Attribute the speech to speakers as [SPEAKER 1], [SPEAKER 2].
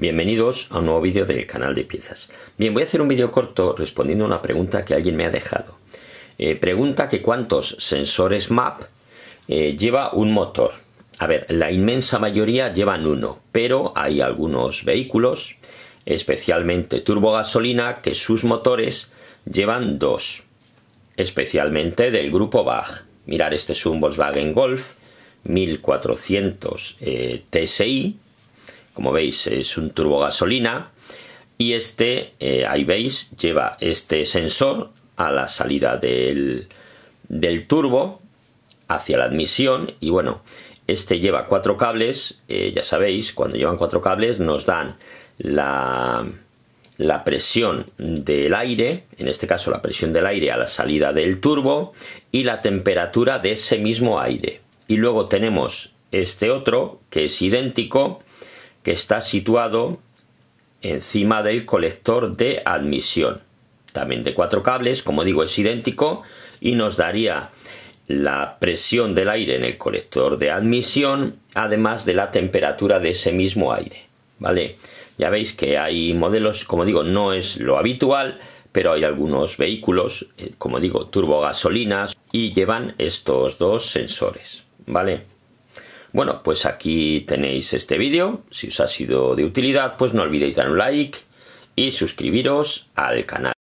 [SPEAKER 1] Bienvenidos a un nuevo vídeo del canal de piezas. Bien, voy a hacer un vídeo corto respondiendo a una pregunta que alguien me ha dejado. Eh, pregunta que cuántos sensores MAP eh, lleva un motor. A ver, la inmensa mayoría llevan uno, pero hay algunos vehículos, especialmente turbogasolina, que sus motores llevan dos, especialmente del grupo BAG. Mirar, este es un Volkswagen Golf 1400 eh, TSI como veis, es un turbo gasolina y este, eh, ahí veis, lleva este sensor a la salida del, turbo hacia la admisión y bueno, este lleva cuatro cables, eh, ya sabéis, cuando llevan cuatro cables nos dan la presión del aire, en este caso la presión del aire a la salida del turbo y la temperatura de ese mismo aire. Y luego tenemos este otro que es idéntico que está situado encima del colector de admisión. También de cuatro cables, como digo, es idéntico y nos daría la presión del aire en el colector de admisión, además de la temperatura de ese mismo aire. ¿Vale? Ya veis que hay modelos, como digo, no es lo habitual, pero hay algunos vehículos, eh, como digo, turbogasolinas, y llevan estos dos sensores. ¿Vale? Bueno, pues aquí tenéis este vídeo. Si os ha sido de utilidad, pues no olvidéis dar un like y suscribiros al canal.